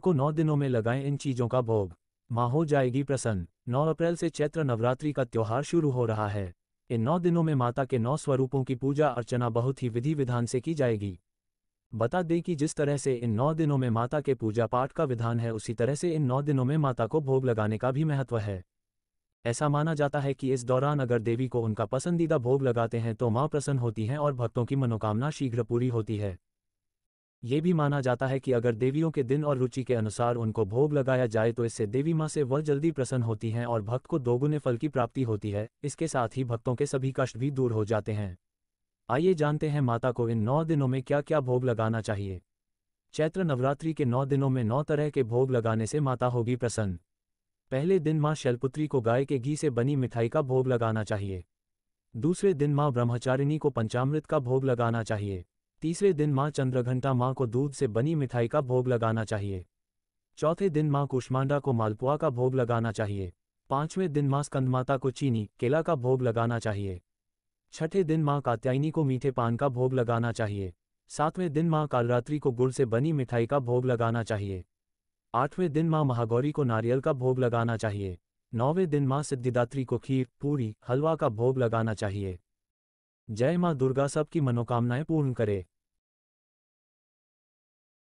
को नौ दिनों में लगाएं इन चीजों का भोग माँ हो जाएगी प्रसन्न नौ अप्रैल से चैत्र नवरात्रि का त्यौहार शुरू हो रहा है इन नौ दिनों में माता के नौ स्वरूपों की पूजा अर्चना बहुत ही विधि विधान से की जाएगी बता दें कि जिस तरह से इन नौ दिनों में माता के पूजा पाठ का विधान है उसी तरह से इन नौ दिनों में माता को भोग लगाने का भी महत्व है ऐसा माना जाता है कि इस दौरान अगर देवी को उनका पसंदीदा भोग लगाते हैं तो माँ प्रसन्न होती हैं और भक्तों की मनोकामना शीघ्र पूरी होती है ये भी माना जाता है कि अगर देवियों के दिन और रुचि के अनुसार उनको भोग लगाया जाए तो इससे देवी माँ से वह जल्दी प्रसन्न होती हैं और भक्त को दोगुने फल की प्राप्ति होती है इसके साथ ही भक्तों के सभी कष्ट भी दूर हो जाते हैं आइए जानते हैं माता को इन नौ दिनों में क्या क्या भोग लगाना चाहिए चैत्र नवरात्रि के नौ दिनों में नौ तरह के भोग लगाने से माता होगी प्रसन्न पहले दिन माँ शैलपुत्री को गाय के घी से बनी मिठाई का भोग लगाना चाहिए दूसरे दिन माँ ब्रह्मचारिणी को पंचामृत का भोग लगाना चाहिए तीसरे दिन माँ चंद्रघंटा माँ को दूध से बनी मिठाई का भोग लगाना चाहिए चौथे दिन माँ कुष्मांडा को मालपुआ का भोग लगाना चाहिए पांचवें दिन माँ स्कंदमाता को चीनी केला का भोग लगाना चाहिए छठे दिन माँ कात्यायनी को मीठे पान का भोग लगाना चाहिए सातवें दिन माँ कालरात्रि को गुड़ से बनी मिठाई का भोग लगाना चाहिए आठवें दिन माँ महागौरी को नारियल का भोग लगाना चाहिए नौवें दिन माँ सिद्धिदात्री को खीर पूरी हलवा का भोग लगाना चाहिए जय मां दुर्गा सबकी मनोकामनाएं पूर्ण करे